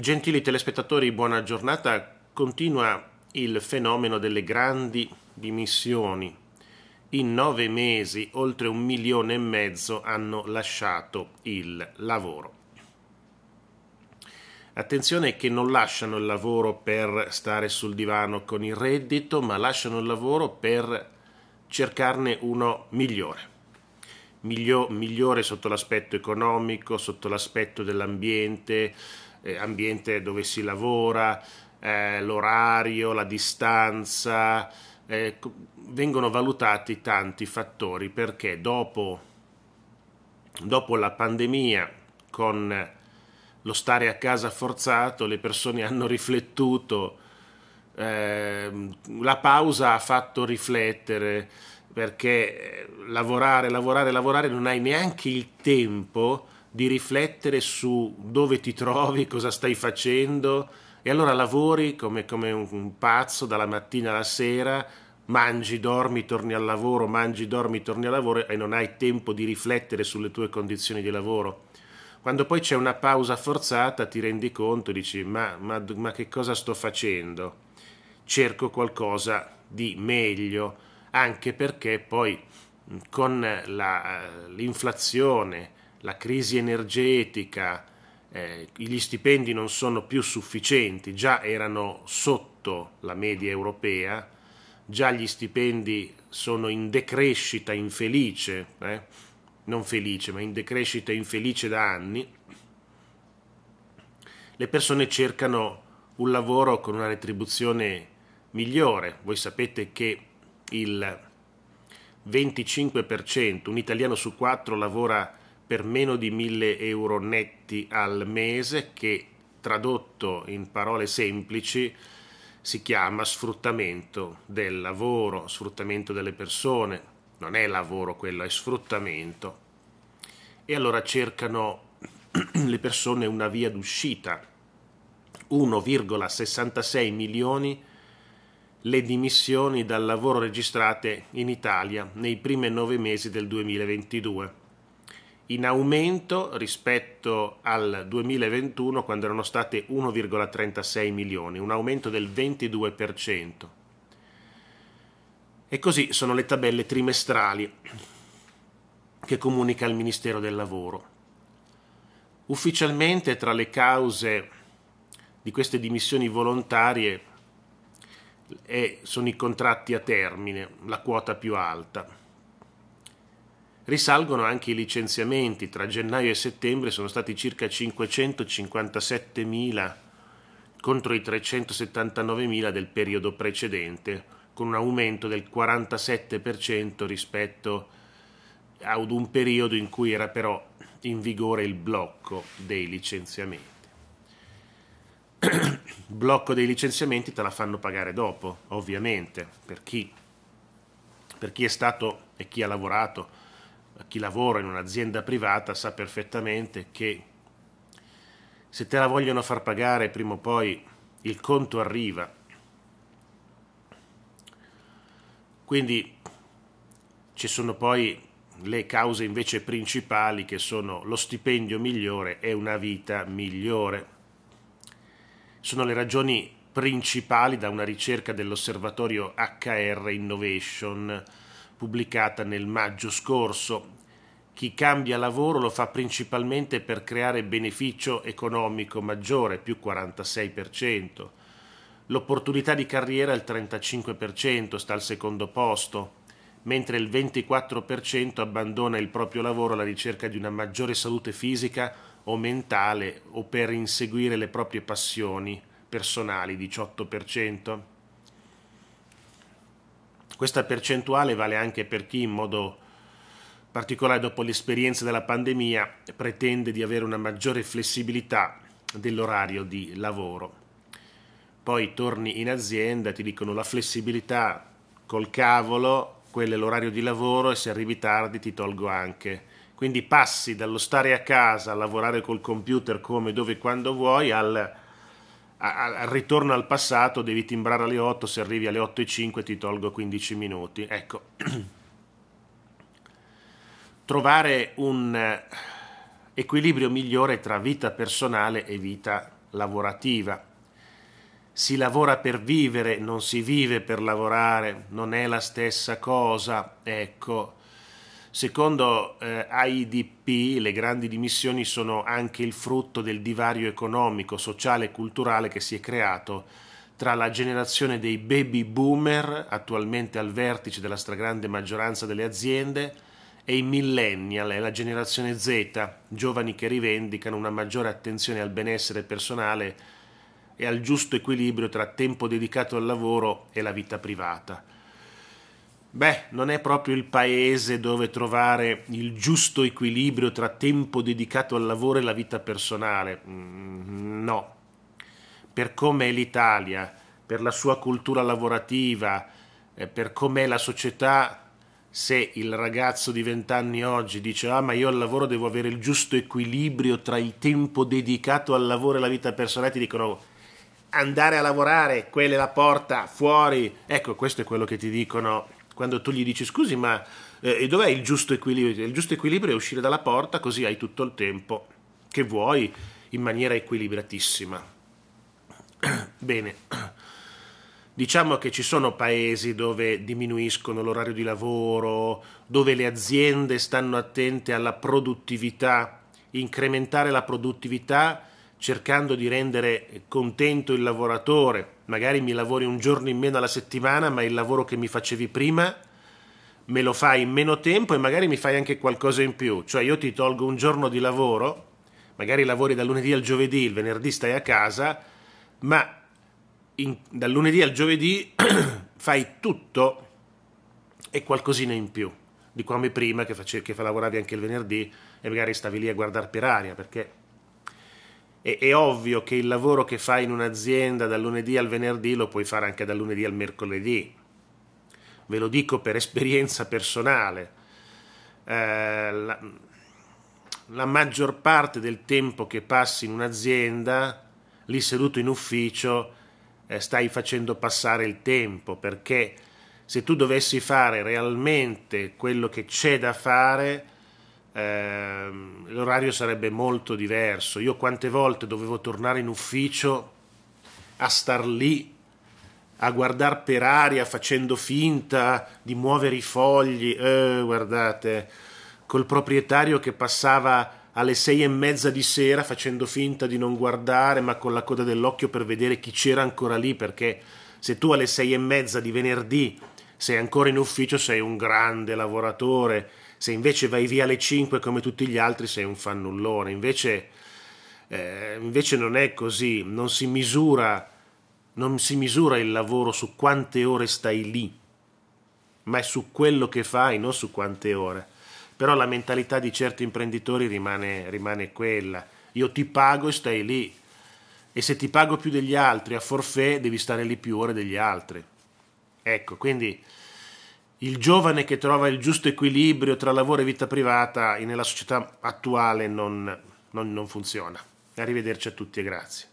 Gentili telespettatori, buona giornata. Continua il fenomeno delle grandi dimissioni. In nove mesi oltre un milione e mezzo hanno lasciato il lavoro. Attenzione che non lasciano il lavoro per stare sul divano con il reddito, ma lasciano il lavoro per cercarne uno migliore. migliore sotto l'aspetto economico, sotto l'aspetto dell'ambiente, eh, ambiente dove si lavora, eh, l'orario, la distanza, eh, vengono valutati tanti fattori perché dopo, dopo la pandemia con lo stare a casa forzato le persone hanno riflettuto, eh, la pausa ha fatto riflettere perché eh, lavorare, lavorare, lavorare non hai neanche il tempo di riflettere su dove ti trovi, cosa stai facendo e allora lavori come, come un, un pazzo dalla mattina alla sera, mangi, dormi, torni al lavoro, mangi, dormi, torni al lavoro e non hai tempo di riflettere sulle tue condizioni di lavoro. Quando poi c'è una pausa forzata ti rendi conto e dici ma, ma, ma che cosa sto facendo? Cerco qualcosa di meglio, anche perché poi mm, con la, eh, l'inflazione, la crisi energetica, eh, gli stipendi non sono più sufficienti, già erano sotto la media europea, già gli stipendi sono in decrescita infelice, eh? non felice, ma in decrescita infelice da anni, le persone cercano un lavoro con una retribuzione migliore. Voi sapete che il 25%, un italiano su quattro lavora per meno di 1000 euro netti al mese che tradotto in parole semplici si chiama sfruttamento del lavoro, sfruttamento delle persone, non è lavoro quello, è sfruttamento. E allora cercano le persone una via d'uscita. 1,66 milioni le dimissioni dal lavoro registrate in Italia nei primi nove mesi del 2022 in aumento rispetto al 2021 quando erano state 1,36 milioni, un aumento del 22%. E così sono le tabelle trimestrali che comunica il Ministero del Lavoro. Ufficialmente tra le cause di queste dimissioni volontarie sono i contratti a termine, la quota più alta risalgono anche i licenziamenti. Tra gennaio e settembre sono stati circa 557.000 contro i 379.000 del periodo precedente, con un aumento del 47% rispetto ad un periodo in cui era però in vigore il blocco dei licenziamenti. blocco dei licenziamenti te la fanno pagare dopo, ovviamente, per chi, per chi è stato e chi ha lavorato chi lavora in un'azienda privata sa perfettamente che se te la vogliono far pagare prima o poi il conto arriva. Quindi ci sono poi le cause invece principali che sono lo stipendio migliore e una vita migliore. Sono le ragioni principali da una ricerca dell'osservatorio HR Innovation pubblicata nel maggio scorso. Chi cambia lavoro lo fa principalmente per creare beneficio economico maggiore, più 46%. L'opportunità di carriera è il 35%, sta al secondo posto, mentre il 24% abbandona il proprio lavoro alla ricerca di una maggiore salute fisica o mentale o per inseguire le proprie passioni personali, 18%. Questa percentuale vale anche per chi in modo particolare dopo l'esperienza della pandemia pretende di avere una maggiore flessibilità dell'orario di lavoro. Poi torni in azienda, ti dicono la flessibilità col cavolo, quello è l'orario di lavoro e se arrivi tardi ti tolgo anche. Quindi passi dallo stare a casa a lavorare col computer come, dove, quando vuoi al al ritorno al passato devi timbrare alle 8, se arrivi alle 8 e 5 ti tolgo 15 minuti. Ecco, trovare un eh, equilibrio migliore tra vita personale e vita lavorativa. Si lavora per vivere, non si vive per lavorare, non è la stessa cosa. Ecco, Secondo eh, AIDP le grandi dimissioni sono anche il frutto del divario economico, sociale e culturale che si è creato tra la generazione dei baby boomer, attualmente al vertice della stragrande maggioranza delle aziende, e i millennial e la generazione Z, giovani che rivendicano una maggiore attenzione al benessere personale e al giusto equilibrio tra tempo dedicato al lavoro e la vita privata. Beh, non è proprio il paese dove trovare il giusto equilibrio tra tempo dedicato al lavoro e la vita personale. Mm, no. Per come è l'Italia, per la sua cultura lavorativa, eh, per com'è la società, se il ragazzo di vent'anni oggi dice ah ma io al lavoro devo avere il giusto equilibrio tra il tempo dedicato al lavoro e la vita personale, ti dicono andare a lavorare, quella è la porta, fuori. Ecco, questo è quello che ti dicono quando tu gli dici scusi ma eh, dov'è il giusto equilibrio? Il giusto equilibrio è uscire dalla porta così hai tutto il tempo che vuoi in maniera equilibratissima. Bene, diciamo che ci sono paesi dove diminuiscono l'orario di lavoro, dove le aziende stanno attente alla produttività, incrementare la produttività cercando di rendere contento il lavoratore magari mi lavori un giorno in meno alla settimana, ma il lavoro che mi facevi prima me lo fai in meno tempo e magari mi fai anche qualcosa in più, cioè io ti tolgo un giorno di lavoro, magari lavori dal lunedì al giovedì, il venerdì stai a casa, ma in, dal lunedì al giovedì fai tutto e qualcosina in più di come prima che, face, che lavoravi anche il venerdì e magari stavi lì a guardare per aria perché è, è, ovvio che il lavoro che fai in un'azienda dal lunedì al venerdì lo puoi fare anche dal lunedì al mercoledì. Ve lo dico per esperienza personale. Eh, la, la maggior parte del tempo che passi in un'azienda, lì seduto in ufficio, eh, stai facendo passare il tempo perché se tu dovessi fare realmente quello che c'è da fare, eh, l'orario sarebbe molto diverso. Io quante volte dovevo tornare in ufficio a star lì a guardare per aria facendo finta di muovere i fogli, eh, guardate, col proprietario che passava alle sei e mezza di sera facendo finta di non guardare ma con la coda dell'occhio per vedere chi c'era ancora lì perché se tu alle sei e mezza di venerdì sei ancora in ufficio sei un grande lavoratore se invece vai via alle 5 come tutti gli altri sei un fannullone, invece, eh, invece non è così, non si, misura, non si misura il lavoro su quante ore stai lì, ma è su quello che fai, non su quante ore. Però la mentalità di certi imprenditori rimane, rimane quella, io ti pago e stai lì, e se ti pago più degli altri a forfè devi stare lì più ore degli altri. Ecco, quindi il giovane che trova il giusto equilibrio tra lavoro e vita privata nella società attuale non, non, non funziona. Arrivederci a tutti e grazie.